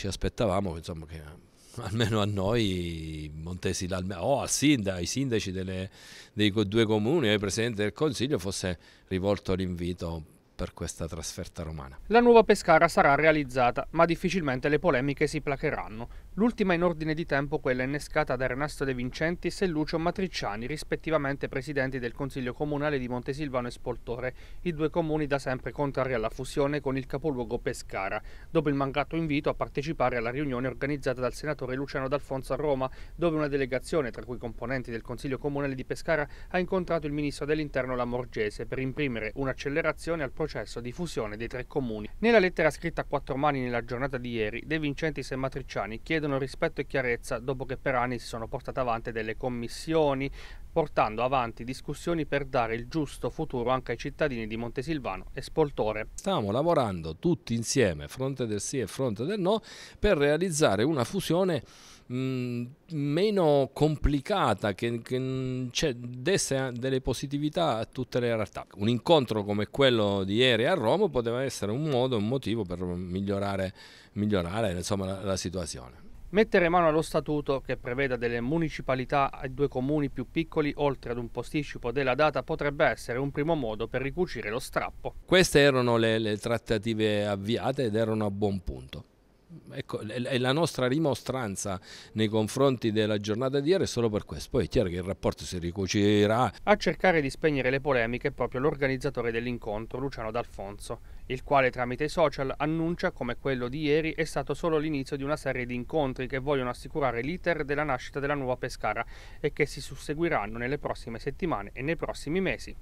ci aspettavamo insomma, che almeno a noi Montesi o sindaco, ai sindaci delle, dei due comuni ai presidenti del Consiglio fosse rivolto l'invito per questa trasferta romana. La nuova Pescara sarà realizzata, ma difficilmente le polemiche si placheranno. L'ultima in ordine di tempo quella innescata da Ernesto De Vincentis e Lucio Matriciani, rispettivamente presidenti del Consiglio Comunale di Montesilvano e Spoltore, i due comuni da sempre contrari alla fusione con il capoluogo Pescara, dopo il mancato invito a partecipare alla riunione organizzata dal senatore Luciano D'Alfonso a Roma, dove una delegazione, tra cui componenti del Consiglio Comunale di Pescara, ha incontrato il ministro dell'Interno Lamorgese per imprimere un'accelerazione al processo di fusione dei tre comuni. Nella lettera scritta a quattro mani nella giornata di ieri, De Vincentis e Matriciani chiedono chiedono rispetto e chiarezza dopo che per anni si sono portate avanti delle commissioni, portando avanti discussioni per dare il giusto futuro anche ai cittadini di Montesilvano e Spoltore. Stiamo lavorando tutti insieme, fronte del sì e fronte del no, per realizzare una fusione meno complicata che, che cioè, desse delle positività a tutte le realtà. Un incontro come quello di ieri a Roma poteva essere un modo, un motivo per migliorare, migliorare insomma, la, la situazione. Mettere mano allo statuto che preveda delle municipalità e due comuni più piccoli oltre ad un posticipo della data potrebbe essere un primo modo per ricucire lo strappo. Queste erano le, le trattative avviate ed erano a buon punto. Ecco, è la nostra rimostranza nei confronti della giornata di ieri è solo per questo. Poi è chiaro che il rapporto si ricucirà. A cercare di spegnere le polemiche è proprio l'organizzatore dell'incontro, Luciano D'Alfonso, il quale tramite i social annuncia come quello di ieri è stato solo l'inizio di una serie di incontri che vogliono assicurare l'iter della nascita della nuova Pescara e che si susseguiranno nelle prossime settimane e nei prossimi mesi.